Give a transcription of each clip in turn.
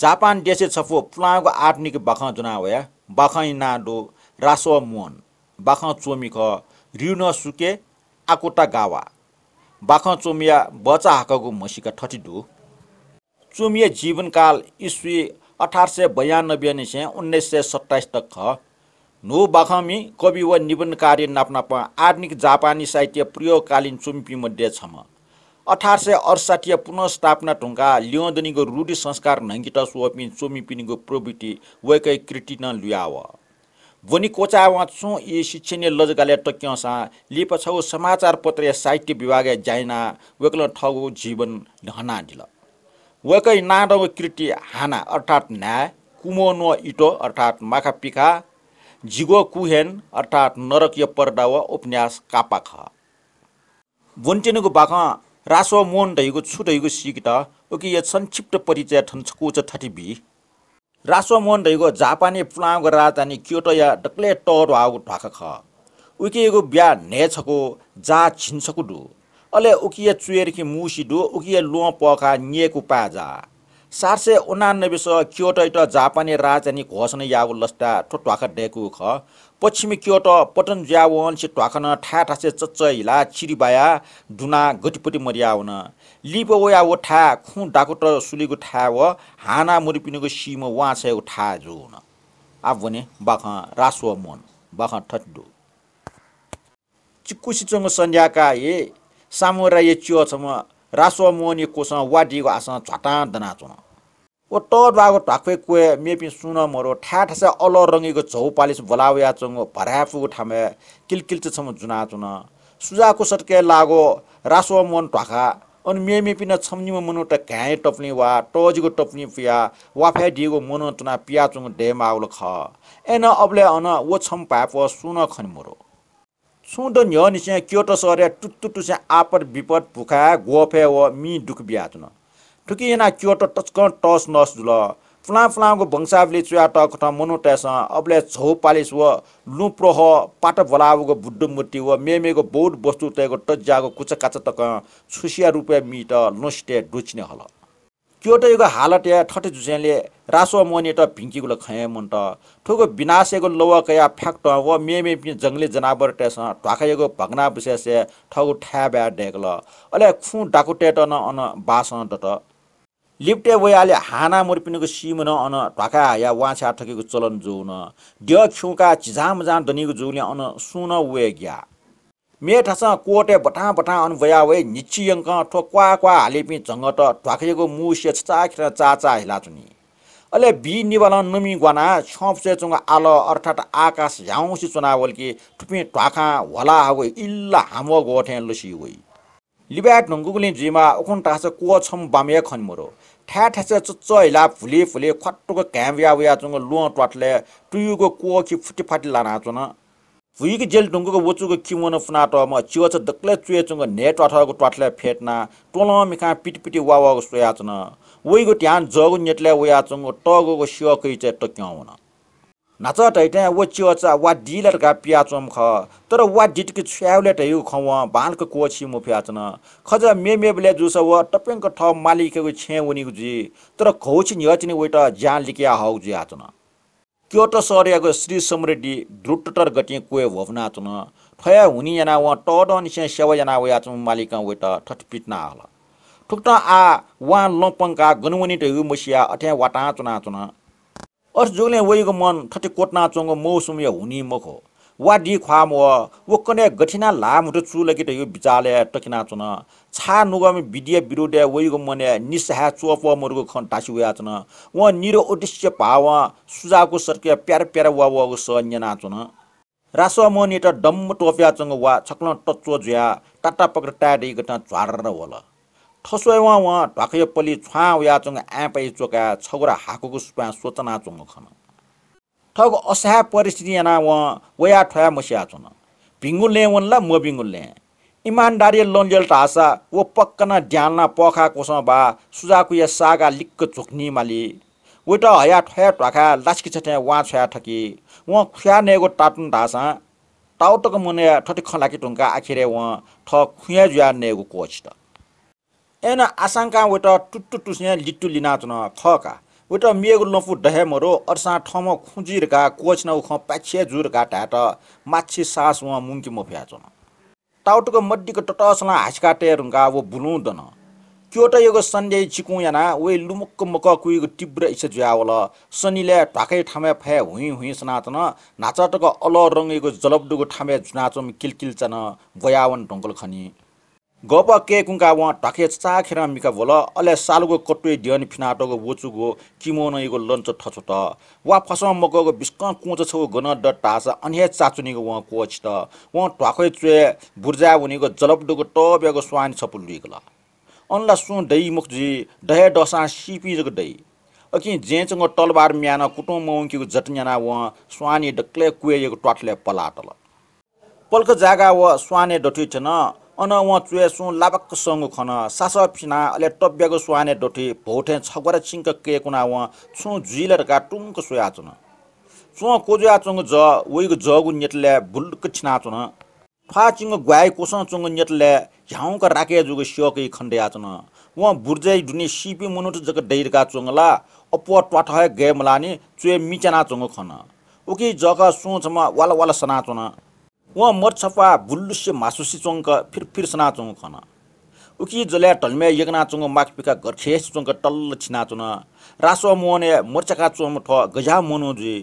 Japan देशे छफो पुलाङको बाख जुना जुनावया बखै नाडो रासो मुन बख चोमिख रिउन सुके आकोटा गावा बख चोमिया बचा हाकको मसिका ठटिडु चोमिया जीवनकाल इस्वी अठार सय बयानब्बे उन्नाइस सय सत्ताइस तक ख नो बखमी कवि व निबन्ध कार्य नाप्नाप आधुनिक जापानी साहित्य प्रयोगकालीन मध्ये छम अठार सय अडसाठी पुनस्थापना ढुङ्गा लियोदनीको रूढी संस्कार नङ्गिट सोपिन सोमिपिनीको प्रवृत्ति वैकै कृटिन लुयाव भोनी कोचा छु यी शिक्षणीय लजगाले टक्यसा लिपछौ समाचार या साहित्य विभाग जाइना वेकल ठगो जीवन हना ढिल वैकै नाडव कृति हाना अर्थात् न्याय कुमो नो इटो अर्थात् माखा पिखा झिगो कुहेन अर्थात् नरकीय पर्दा वा उपन्यास कापाख वन्टेनको बाख रासो मोहन रहेको सिकता सिकट उकिए संक्षिप्त परिचय ठन्सकुच ठी बी रासो मोहन रहेको जापानी पुलामको राजधानी क्योटो डक्ले ढक्ले टो ढाक ख उकिएको बिहा छको जा छिन्छकुडो अले उक्किए चुेरकी मुसी डु उकिए लु पका निएको पाजा सात सय उनानब्बेस क्योटो जापानी राजधानी घोषणा याव लस्टा ठो ट्वाख डेकु ख पश्चिमी क्योटो पटन ज्यावन से ट्वाखन ठा ठासे चच्च हिला छिरिबाया डुना गटिपटी मरियाउन लिप वया वो ठा खु डाकुट सुलीगु ठा व हाना मुरिपिनेको सिम वा छ ठा जुन आफ भने बाख रासो मन बाख ठट्डु चिक्कु सिचोङ सन्ध्याका ए सामुराय चियोसम्म रासो मोहनी कोसँग वाटिको आसँग झटाँ दनाचुन ओ टबाको ढाक्वे कुए मेपि सुन मरो ठ्याठ्यासा अल रङ्गीको झौ पालिस भलाउया चुङ्गो भराफुको ठामे किलकिल्चेसम्म जुना चुन सुजाको सट्के लागो रासो मोहन ढाका अनि मे मेपिन छम्नीमा मुनुट घाँय टप्ने वा टजीको टप्ने पिया वाफा डिएको मुनु टुना पिया चुङ डेमाउलो ख एन अब्ले अन ओ छम पाप सुन खन मरो सुँदो न्यनिस्या क्योटो टुटुटु चाहिँ आपद विपद भुखा गोफे व मि दुख बिहातुन ठुकी एना क्योटो टचक टस नस जुल फुला फुलाको वंशावली चुया टक मनुटेस अबले छौ पालिस व लुप्रोह पाट भलावको बुड्डु मुर्ति व मेमेको बौद्ध वस्तु तयको टज्जाको कुचकाच तक छुसिया रुपियाँ मिट लुस्टे डुच्ने होला त यो हालत या ठटे जुसेले रासो मोने त भिङ्कीको खै मन त ठोको विनाशेको लोवा कया फ्याक्ट व मे मे पनि जङ्गली जनावर टेस ढ्वाखाएको भग्ना बुसेस ठगु ठ्या ब्या ढेकल अले खु डाकुटे त न अन बास त त लिप्टे वयाले हाना मुर्पिनुको सिम न अन ढाका या वाछा ठकेको चलन जो न ड्य खिउका चिजाम जान धनीको जुले अन सुन वे ग्या मेठस कोटे बटा बटा अनुभया वे निचियङ्क ठोक्वा क्वा क्वा हालेपी झङ्गट ढ्वाखिएको मुसे चाखेर चाचा हिलाचुनी अले बि निबल नमी ग्वाना छपसे चुङ आल अर्थात आकाश ह्याउसी चुनावल्की ठुपी ठ्वाखा होला हागो इल्ला हामो गोठे लुसी गोई लिब्याट ढुङ्गुकुली जिमा उखुन टास को छम बामे खनमुरो ठ्या ठ्यासे चुच्च हिला फुले फुले खट्टुको घ्याम वया चुङ लुङ ट्वाटले टुयुको खि फुटी फाटी लाना चुन भुइँको जेल ढुङ्गुको वोचुको किवन फुना टमा चियाचा डक्लै चुएचुङ नेट वाटरको ट्वाटलाई फेट्न टोलामिखा पिटी पिटी वा वाग सुयाचन वहीको टिहान जगु नेटलाई उयाचुङ टोको सिओकै चाहिँ टक नाच चियाचा वा डिलट गा पियाचो ख तर वा डिटको छुलेट खानको कोछि म फ्याचन खजा मे मेब्या जुस ठ टप छे मालिक जी तर खौछि ओटा ज्यालिक हाउुआन क्योटो सरियाको श्री समृद्धि द्रुटटर गति कोए भवनाचुन ठया हुनी याना व टडन से सेवा याना वयाचु वेट ठटपिटना हल ठुक्ट आ वा लपङ्का गनुवनी टु मसिया अठ्या वाटा चुना चुन अर्स जोगले वइको मन ठटी कोटना चोङ्गो मौसम या हुनी मखो वा डी ख्वाम वो कने गठिना लामुट चुलकिट यो टकिना टकिनाचुन छा नुगा बिदिया बिरुदिया वैगो मने निसा चोपवा मरिको खन टासी उयाचन व निरो उद्देश्य पा सुजाको सुझावको प्यार प्यार वा वा वाको सन्य नाचन त डम डम्म टोप्याच वा छक्ल टचो झु टाटा पक्र टाढी छ होल ठसो वा वहाँ ढोकयो पल्ली छुवा उहाँ चुङ आँपाई चोका छगुरा हाकुको सुपा सोचना नाचोङ्ग खन ठग असहाय परिस्थिति याना व वया ठया मसिया छुन ले वनला म भिङ्गुले इमान्दारी लन्जेल ढासा वो पक्कना ढ्याल्ना पखा कोसँग बा सुजाको या सागा लिक्क चुक्नी माली उल्टा हया ठया ढाका लास्की त्यहाँ वा छया ठकी वहाँ खुया नेगो टाटुन ढासा टाउटको मुने ठटी खलाकी टुङ्का आखिरे वहाँ ठ खुया जुया नेगो कोच त एन आशङ्का उल्टा टुट्टु टुस्ने लिटु लिना चुन खका वेट मिएगु लफु डहेमरो अर्सा ठम खुजिरका कोच न ख पाछ्या जुरका ढाट माछी सास उहाँ मुङ्की म फ्याचन टाउटुको मड्डीको टटसला हाँसका टेरुङ्का वो भुलुँदन क्योट यो सन्डे चिकु याना वे लुमुक्क मक कुइगो तिब्र इच्छा जुयावल शनिले ढाकै ठामे फे हुइ हुइ सनातन नाचटक अल रङ्गेको जलब्डुको ठामे जुनाचम किलकिलचन गयावन ढङ्गल खनी ಗೋಪ के ವ ಟಕೆ ಚಾ मिका बोल अले सालुको ಸಾಲುಗೋ ಕಟ್ಟುವೆ फिनाटोको ಫಿನಾಟೋಗೋ किमो नैको लन्च ಥಚು त वा फसम मकको बिस्क कुच छ गन ड टास अन्हे चाचुनीको व कोच त व बुर्जा चुए बुर्जा उनीको जलपडुको टबेको स्वान ल अनला सु दही मुखजी डहे डसा सिपी जको दै अकि जेचङ टलबार म्यान कुटुम मौकीको जटन्याना व स्वानी डक्ले कुएको ट्वाटले पलाटल पल्क जागा व स्वाने डटुछन वहाँ चुएसु लाबक सङ खन सास फिना अले टब्याको सुहाने डोठी भोटे छगोरा छिङ्क के कुना व छु जुइलरका टुङ्क सोया चुन चो कोजु ज उइगु जगु नेटले भुल्क छिनाचुन चुन ठा चिङ ग्वाइ कोसन चुङ नेटले झ्याउक खण्डे आचुन व बुर्जै डुने सिपी मुनुट जग दैरका चुङला अप ट्वाठ गेमलानी चुए मिचना चुङ खन उकी जग सोचमा वाल वाल सनाचुन उहाँ मर छपा बुल्लुस्य मासुसी चोङ्क फिर फिर सना चोङ खन उकी जल्या टल्म्या यगना चोङ माखपिका पिका गर्खेस चोङ्क टल्ल छिना चुन रासो मोने मर्चका चोम ठ गजा मोनो जे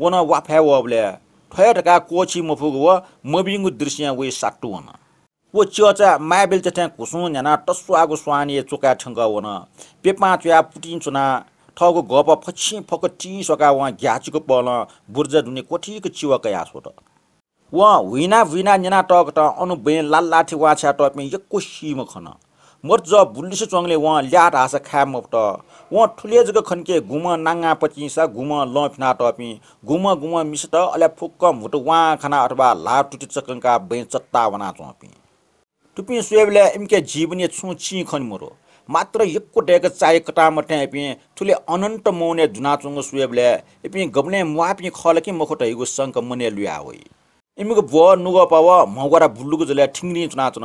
वन वाफ्या वब्ल्या ठया ढका कोछि मफुग व मबिङ दृश्य वे साट्टु वन वो च्याचा माया बेल चाहिँ घुसु न्याना टस्सु आगो स्वानी चोका ठङ्ग वन पेपमा चुया पुटिन चुना ठगो गप फछि फक टी सका वहाँ घ्याचीको पल बुर्जा धुने कोठीको चिवाका आसो त वा हुइना भुइना निना टक अनु अनुबे लाल लाठी वाछा टपमे यक्को सिम खन मर्ज बुल्लिस चङले वहाँ ल्याट हाँस खा मप्ट वहाँ ठुले जग खन्के घुम नाङ्गा पचिसा घुम लफिना टपी घुम घुम मिसट अल्या फुक्क मुट वहाँ खाना अथवा ला टुटी चक्कङ्का बे चट्टा वना चौपी टुपी सुबले इम्के जीवने छु छि खन मोर मात्र यक्को डेक चाय कटाम पि ठुले अनन्त मौने धुना चुङ्गो सुएबले इपी खल कि खलकी हिगो शङ्क मने लुया होई इमुग भो नुग पाव मगरा भुल्लुको जल्या ठिङ्ग्री चुनाचुन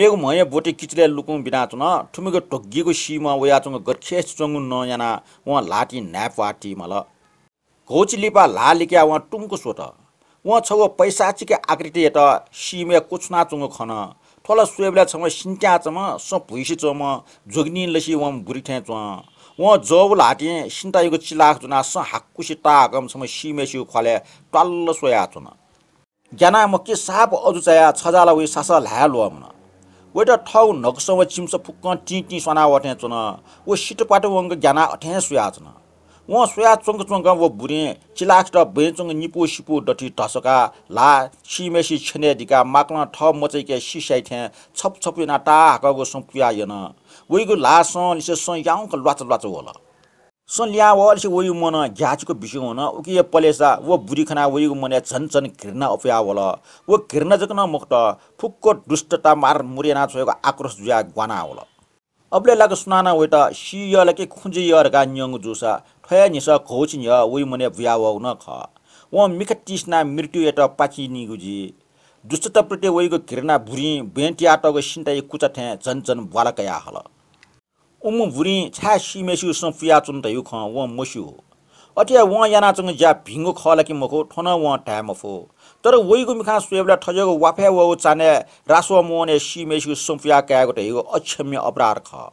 मेगु मय बोटे किचले लुकुङ बिनाचुन ठुमेको टोगिएको सिमा वयाचुङ गर्खे चुङ्गु न याना व लाटी न्यापवाटी वाटी मल घोची लिपा ला लिक्या सोट वहाँ छगो पैसाचिके आकृति यत सिमे कुचना चुङ्गो खन ठोला सुवेबला छम सिन्ट्या चम स भुइसी चम जोग्नी लसी वम बुरिठे च वहाँ जौल हाटे सिन्टायुको चिलाख जुना स हाक्कुसी टाकम छम सिमे सिउ खले टल्ल सोया चुना ज्ञाना के साप अजुचाया छजाला उयो सासा ल्या लोमन वेटा ठाउ नक्सम चिम्स फुक्क टी टी सना वटे चुन ऊ सिट पाटो वङ्ग ज्ञाना अठे सुया चुन व सुया चुङ्ग चुङ्ग व बुरे चिलाक्स ड बे चुङ्ग निपो सिपो डटी टसका ला सिमेसी छिनेडिका माक्न ठ मचैके थे छप छपु नाटा हाकगो सम्पुया यन उइगु लास निसे क ल्वाच ल्वाच होला सन ल्या अल्छे वयु मन घ्याचीको विषय हुन उकि पलेसा वो बुरीखना वयु मन झन झन घृणा अपया होल वो घृणा जक न मुक्त फुक्को दुष्टता मार मुरेना छोएको आक्रोश जुया ग्वाना होल अबले लाग सुना वेट सिय लके के यरका न्यङ जुसा ठया निस खोचिन य मने मन भुया न ख व मिख तिस्ना मृत्यु एट पाचिनी गुजी दुष्टताप्रति वयको घृणा भुरी बेन्टियाटको सिन्टाइ कुचा ठ्या झन झन बालकया हल उमु भुरी cha shi me shu sum fiya chun da yu khan wa अटिया वहाँ याना ज्या भिङ्गो खला कि मखो ठन वहाँ टाइम फो तर वहीको मिखा सुएब्ला ठजेको वाफे वो चाने रासो मोने सिमेसु सुम्फिया कायाको अक्षम्य अपराध ख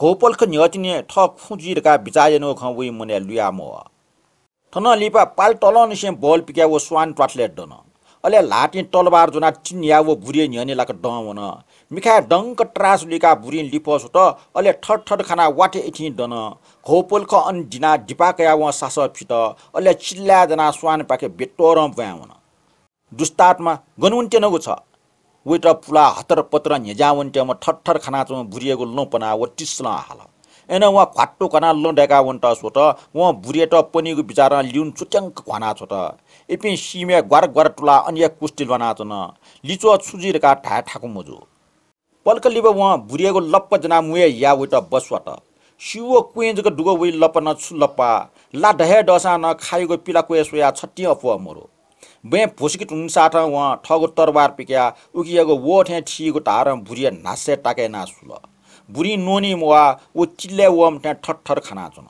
घोपल्ख न्यतिने ठ खुजिरका बिचाजेनो ख वही मुने लुया ठन लिपा पाल टलन निसे बल पिक्या वो स्वान ट्वाटलेट डन अले लाटी तलबार जुना टिन्यावो बुरियन हने लाक डवन मिखा डङ्क ट्रास लिका बुरिन लिपस त अले ठट ठट खाना वाटे इथि डन घोपोल ख अन दिना दिपा कया व सास फित अले चिल्ला जना स्वान पाके बेटोर व्यावन दुस्तात्मा गनुन्ते नगु छ वेट पुला हतर पत्र न्याजावन्ते म ठट ठट खाना चाहिँ बुरिएको लोपना व टिस्न हाल होइन उहाँ खाटो घना लोडेका हुन् त सो त उहाँ भुरेट पनिको विचार लिउन चुच्याङ्क घना छ त सिमे ग्वार ग्वार टुला अन्य कुस्टिल बना छ न लिचो छुजिरका ठा ठाकु मुजु पल्क लिब उहाँ भुरिएको लप्प जना मुए या उट बसवाट सिउ कुइन्जको डुगो वै लप्प न छुलप्पा ला ढहे डसा न खाएको पिला कुए सोया छट्टी अफुवा मोरो बे भुसकिट हुनसाठ उहाँ ठगो तरबार पिक्या उकिएको वो ठिएको टार भुरिया नासे टाके नासुल 무리 논이 모아 오 찔레 웜태 ঠঠর खाना छु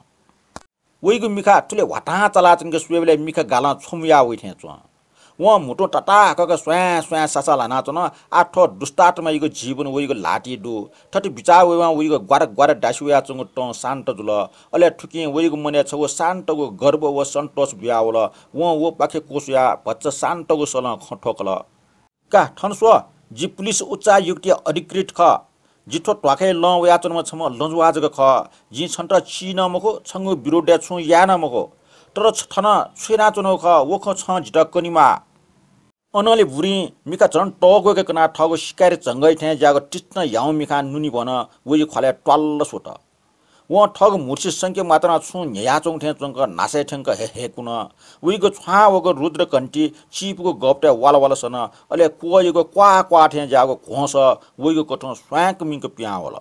वइगु मिखा तुले वाटा चला चन के सुबेले मिख गाल छुमया वइ थे व मुटो टटा क स्वयं स्वा स्वा ससा न आठो दुस्तात यो जीवन वइगु लाटी डु ठटी बिचा वइमा वइगु ग्वार ग्वार डासुया चंगु ट शान्त जुल अले ठुकि वइगु मने छ व शान्तको गर्व व सन्तोष ब्यावल व व पाखे कोसया बच्च शान्तको सल खठोकल का ठनसो जी पुलिस युक्ति अधिकृत ख जिठो ट्वाखै ल या चनमा छम लजु जग ख जि छन्ट छि नमखो छङ बिरोड छु या नमखो तर छन छुना चुनौ ख वख छ झिटक कनिमा अनले भुरी मिका चरण टग कना ठगो सिकाएर झङ्गै ठ्याँ ज्यागो टिच्न याउ मिखा नुनी भन वै खले ट्वाल्ल सोट व ठग मुर्सी सङ्के मात्रा छु याचोङ ठे चोङ्क नासे ठेङ्क हे हेकुन उहीको छुवा रुद्र कन्टी चिपको गप्ट्या वाल सन अहिले कुवैको क्वा क्वा ठे जाको घोस उहीको कठो स्वाङ्क मिङको पिया होला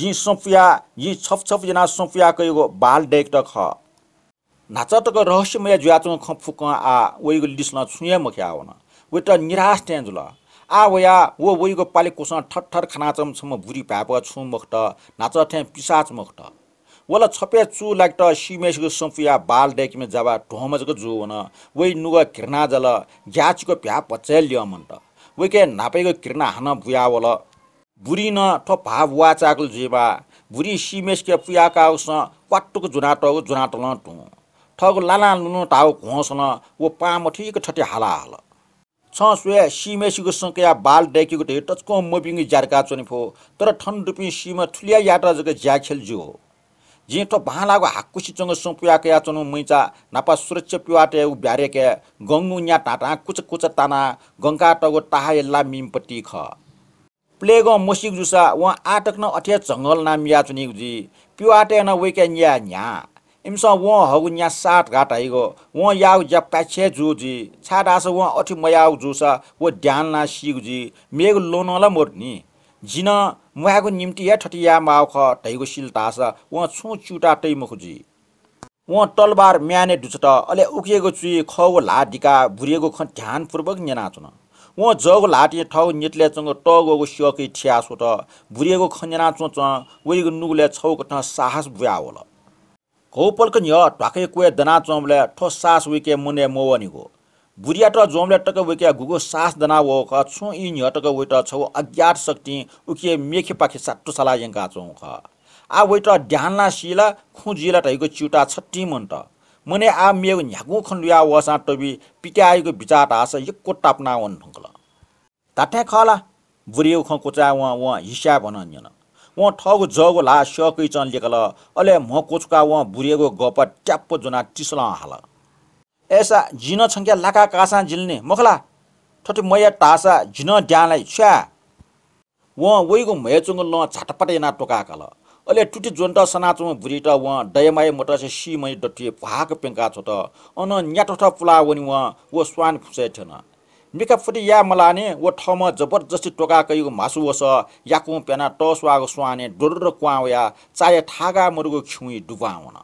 जी सोफिया जी छप छप जना सोफिया यो बाल डेक त ख नाचतको रहस्यमय जुयाचोङ ख आ उहीको लिस्न छुए मख्या हुन उही त निराश ठ्याँ जुल आ आवया वो वरिको पाले कोसँग ठट्ठर खनाचमसम्म भुरी भ्याप छु नाच नाचठ्या पिसाच मुक्त वला छपे चु लाग्ट सिमेसको सम्फुया बाल डेकीमा जाबा ढोमजको जो हुन वै नुग किर्ना जल ग्याचको भ्या पच्याल लियो मन्ट वैके नापेको किर्ना हान भुया वल बुरी न ठ भाव वाचाको जेबा बुरी सिमेसके पुयाका उस क्वाट्टुको जुनाटको जुनाटल टु ठग लाला लुनु टाउ घोसन वो पाम ठिक ठटे हाला हाल छ सुया सिमेसीको सङ्ख्या बाल डेकेको ढे टचको मोपिङ ज्यारका चोनि फो तर ठन डुपी सिमा ठुलिया यात्रा जग ज्या खेल्ज्यो जेठो भाँलाको हाकुसीसँग सुपुयाको चोनु मुइचा नापा सुरक्षा पिवाटे उ ब्यारेके गङ्गु या टाटा कुच कुच ताना गङ्गा टगो टाहा एल्ला मिमपट्टि ख प्लेग मोसिक जुसा वहाँ आटक न अठिया जङ्गल नाम या जी पिवाटे न वैक्या न्या न्या एमसँग उहाँ हौगु यहाँ सात घाट छे जु जि ज्या पाछ्या जो जी छाट आस व ध्यान ना सिगु जि मेग मिएको लोनलाई मोर्नी जिन मुहागु निम्ति या ठटिया माउ ख दैगु सिल तास व छु चुटा टै जि व टलबार म्याने अले डुच ट अहिले उकेको चुई खाउ भुरीको ख्यानपूर्वक नेनाचो न व जगु लाटि ठाउँ नितले चंग टो सिओकै ठियासो त भुएको खञना चोच ऊ यो नुगले छौ ठ साहस बुझाऊ होला koupolkan yo twake kue दना chomle tho सास wike मुने mowani go बुरिया ट जोमले टक विके गुगो सास दना वो ख छु इ न्य टक वेट छौ अज्ञात शक्ति उके मेखे पाखे साटो साला यंका चौ ख आ वेट ध्यानला सिला खुजिला तइको चुटा छट्टी मन त मने आ मेगु न्यागु खन्डुया वसा टबी पिकाइको विचार आस यक्को टापना वन ढुङ्कल ताटे खला बुरियो ख कोचा व व हिसाब न वहाँ ठगो जगो ला सकै चन लेखल अले म कोचुका वहाँ बुरेगो गप ट्याप्पो जुना टिसल हाल एसा झिन छङ्क्या लाका कासा झिल्ने मखला ठटे मैया टासा झिन ड्यालाई छ्या वहाँ वैगो मयचुङ ल झाटपटे ना टोकाकल अहिले टुटी जोन्ट सनाचो भुरी त वहाँ दयमाए मोटर से सिमै डटिए भाक पेङ्का छोट त अन न्याटो पुला वनि उहाँ वो स्वान फुसे थिएन मिकाफुटी या मलाने ओ ठम जबरजस्ती टोका टोकाकैको मासु ओस याकु पेना वाको सुहाने डोर क्वाया चाहे ठागा मरुको खिउँ डुबाउन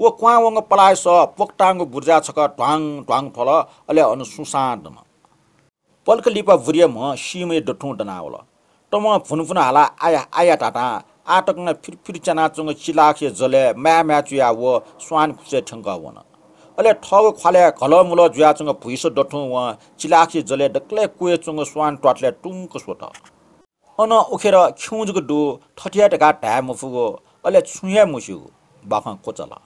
ओ कुवाङ पलाएस पोक्टाङ बुर्जा छक ढ्वाङ ढ्वाङ ठल अले अनु सुसाँडमा पल्क लिपा भुरिय म सिमे डठुँ डनावल टम फुनफुन हाला आया आया टाटा आटक फिर फिर चनाचुङ चिलाखे जले म्या म्याचुया वो स्वान खुसे ठेङ्क वना अहिले ठग खाले घलमुल जुयाचुङ भुइसो डठु व चिलाखी जले डक्ले कुएचुङ स्वान ट्वाटले टुङ्क सोत अन उखेर खिउजको डो ठटियाटका ढाया मुफुगो अहिले छुया मुस्युगो बाफा कोचला